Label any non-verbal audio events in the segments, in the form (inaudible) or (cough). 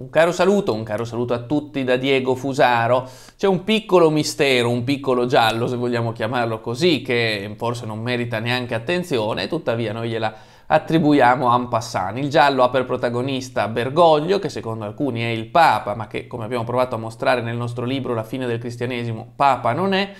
Un caro saluto, un caro saluto a tutti da Diego Fusaro. C'è un piccolo mistero, un piccolo giallo, se vogliamo chiamarlo così, che forse non merita neanche attenzione, tuttavia noi gliela attribuiamo a Ampassan. Il giallo ha per protagonista Bergoglio, che secondo alcuni è il Papa, ma che come abbiamo provato a mostrare nel nostro libro La fine del cristianesimo, Papa non è.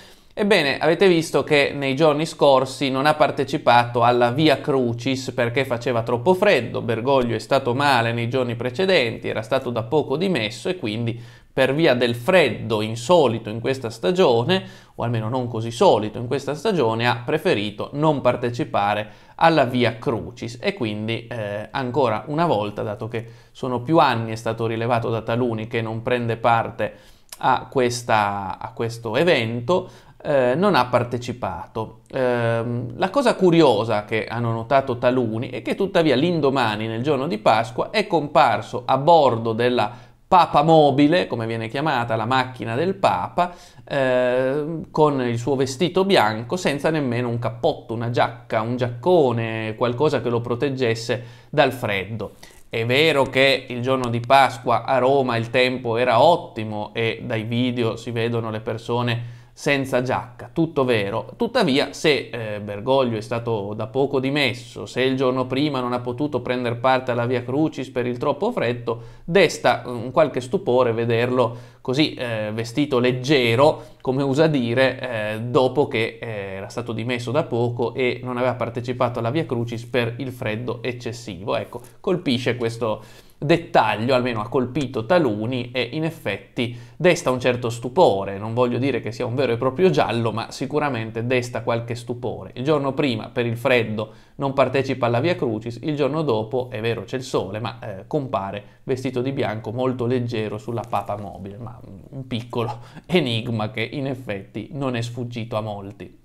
Ebbene, avete visto che nei giorni scorsi non ha partecipato alla Via Crucis perché faceva troppo freddo, Bergoglio è stato male nei giorni precedenti, era stato da poco dimesso e quindi per via del freddo insolito in questa stagione, o almeno non così solito in questa stagione, ha preferito non partecipare alla Via Crucis e quindi eh, ancora una volta, dato che sono più anni è stato rilevato da taluni che non prende parte a, questa, a questo evento, eh, non ha partecipato. Eh, la cosa curiosa che hanno notato taluni è che tuttavia l'indomani, nel giorno di Pasqua, è comparso a bordo della Papa Mobile, come viene chiamata la macchina del Papa, eh, con il suo vestito bianco, senza nemmeno un cappotto, una giacca, un giaccone, qualcosa che lo proteggesse dal freddo. È vero che il giorno di Pasqua a Roma il tempo era ottimo e dai video si vedono le persone senza giacca, tutto vero. Tuttavia, se eh, Bergoglio è stato da poco dimesso, se il giorno prima non ha potuto prendere parte alla Via Crucis per il troppo freddo, desta eh, un qualche stupore vederlo così eh, vestito leggero, come usa dire, eh, dopo che eh, era stato dimesso da poco e non aveva partecipato alla Via Crucis per il freddo eccessivo. Ecco, colpisce questo dettaglio, almeno ha colpito taluni e in effetti desta un certo stupore, non voglio dire che sia un vero e proprio giallo, ma sicuramente desta qualche stupore. Il giorno prima per il freddo non partecipa alla Via Crucis, il giorno dopo è vero c'è il sole, ma eh, compare vestito di bianco molto leggero sulla papa mobile, ma mm, un piccolo (laughs) enigma che in effetti non è sfuggito a molti.